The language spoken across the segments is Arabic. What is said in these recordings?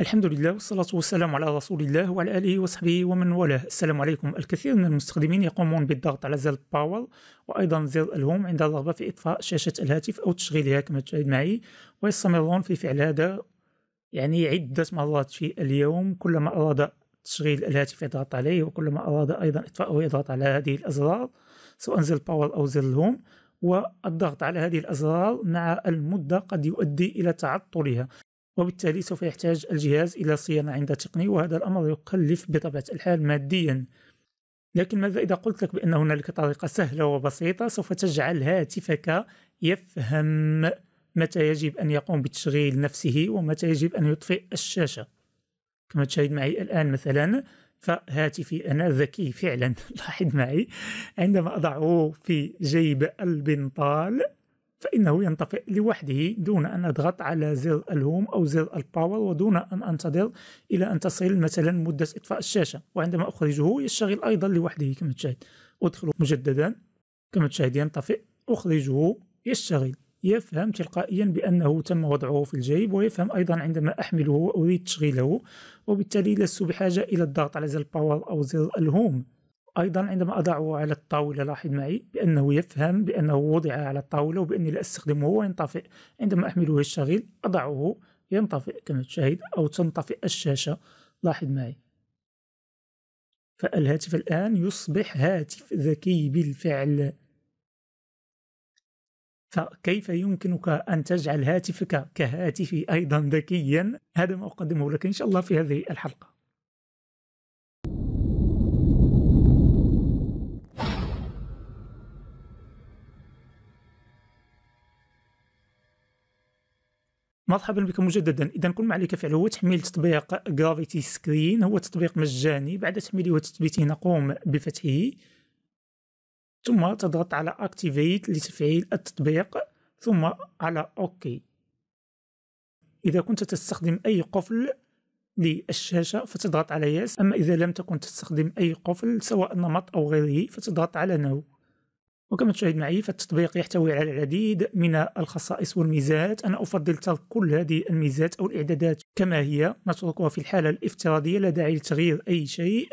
الحمد لله والصلاة والسلام على رسول الله وعلى آله وصحبه ومن والاه السلام عليكم الكثير من المستخدمين يقومون بالضغط على زر باور وأيضا زر الهوم عند الرغبة في إطفاء شاشة الهاتف أو تشغيلها كما تشاهد معي ويستمرون في فعل هذا يعني عدة مرات في اليوم كلما أراد تشغيل الهاتف يضغط عليه وكلما أراد أيضا إطفاءه يضغط على هذه الأزرار سواء زر باور أو زر الهوم والضغط على هذه الأزرار مع المدة قد يؤدي إلى تعطلها وبالتالي سوف يحتاج الجهاز إلى صيانة عند تقني وهذا الأمر يكلف بطبيعة الحال ماديا لكن ماذا إذا قلت لك بأن هنالك طريقة سهلة وبسيطة سوف تجعل هاتفك يفهم متى يجب أن يقوم بتشغيل نفسه ومتى يجب أن يطفئ الشاشة كما تشاهد معي الآن مثلا فهاتفي أنا ذكي فعلا لاحظ معي عندما أضعه في جيب البنطال فإنه ينطفئ لوحده دون أن أضغط على زر الهوم أو زر الباور ودون أن أنتظر إلى أن تصل مثلا مدة إطفاء الشاشة وعندما أخرجه يشتغل أيضا لوحده كما تشاهد أدخله مجددا كما تشاهد ينطفئ أخرجه يشتغل يفهم تلقائيا بأنه تم وضعه في الجيب ويفهم أيضا عندما أحمله وأريد تشغيله وبالتالي لست بحاجة إلى الضغط على زر الباور أو زر الهوم أيضا عندما أضعه على الطاولة لاحظ معي بأنه يفهم بأنه وضع على الطاولة وبأني لا أستخدمه وينطفئ عندما أحمله الشغيل أضعه ينطفئ كما تشاهد أو تنطفئ الشاشة لاحظ معي فالهاتف الآن يصبح هاتف ذكي بالفعل فكيف يمكنك أن تجعل هاتفك كهاتفي أيضا ذكيا هذا ما أقدمه لك إن شاء الله في هذه الحلقة مرحبا بكم مجددا اذا كل ما عليك فعله هو تحميل تطبيق جرافيتي سكرين هو تطبيق مجاني بعد تحميله وتثبيته نقوم بفتحه ثم تضغط على اكتيفيت لتفعيل التطبيق ثم على اوكي اذا كنت تستخدم اي قفل للشاشة فتضغط على يس أما إذا لم تكن تستخدم أي قفل سواء نمط أو غيره فتضغط على نو وكما تشاهد معي فالتطبيق يحتوي على العديد من الخصائص والميزات أنا أفضل ترك كل هذه الميزات أو الإعدادات كما هي نتركها في الحالة الافتراضية لا داعي لتغيير أي شيء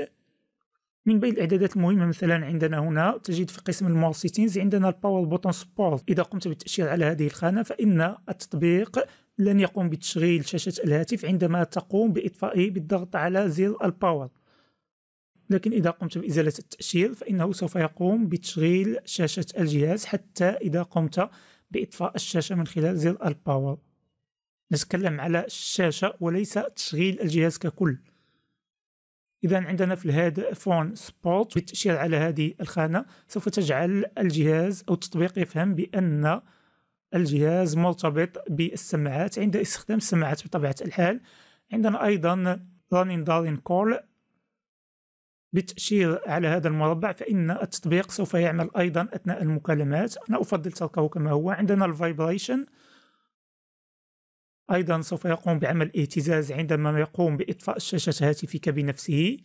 من بين الاعدادات المهمه مثلا عندنا هنا تجد في قسم المور سيتينز عندنا الباور بوتون سبورت اذا قمت بالتاشير على هذه الخانه فان التطبيق لن يقوم بتشغيل شاشه الهاتف عندما تقوم باطفائه بالضغط على زر الباور لكن إذا قمت بإزالة التأشير فإنه سوف يقوم بتشغيل شاشة الجهاز حتى إذا قمت بإطفاء الشاشة من خلال زر الباور نتكلم على الشاشة وليس تشغيل الجهاز ككل إذا عندنا في فون سبورت بالتأشير على هذه الخانة سوف تجعل الجهاز أو التطبيق يفهم بأن الجهاز مرتبط بالسماعات عند استخدام السماعات بطبيعة الحال عندنا أيضا running darling call بالتأشير على هذا المربع فإن التطبيق سوف يعمل أيضا أثناء المكالمات أنا أفضل تركه كما هو عندنا الفايبريشن أيضا سوف يقوم بعمل اهتزاز عندما يقوم بإطفاء شاشة هاتفك بنفسه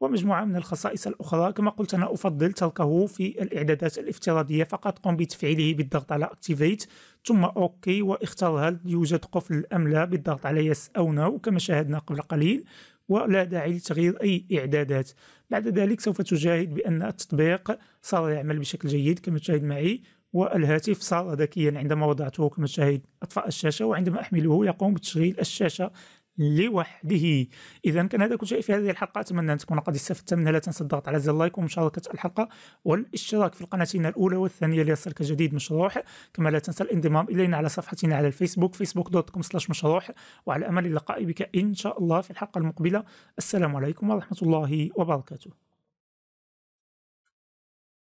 ومجموعة من الخصائص الأخرى كما قلت أنا أفضل تركه في الإعدادات الافتراضية فقط قم بتفعيله بالضغط على Activate ثم OK واختار هل يوجد قفل أم لا بالضغط على Yes أو No كما شاهدنا قبل قليل ولا داعي لتغيير أي إعدادات بعد ذلك سوف تشاهد بأن التطبيق صار يعمل بشكل جيد كما تشاهد معي والهاتف صار ذكيا عندما وضعته كما تشاهد أطفأ الشاشة وعندما أحمله يقوم بتشغيل الشاشة لوحده اذا كان هذا كل شيء في هذه الحلقه اتمنى ان تكون قد استفدت منها لا تنسى الضغط على زر اللايك ومشاركه الحلقه والاشتراك في القناتين الاولى والثانيه ليصلك جديد مشروح كما لا تنسى الانضمام الينا على صفحتنا على الفيسبوك فيسبوك دوت كوم سلاش مشروح وعلى امل اللقاء بك ان شاء الله في الحلقه المقبله السلام عليكم ورحمه الله وبركاته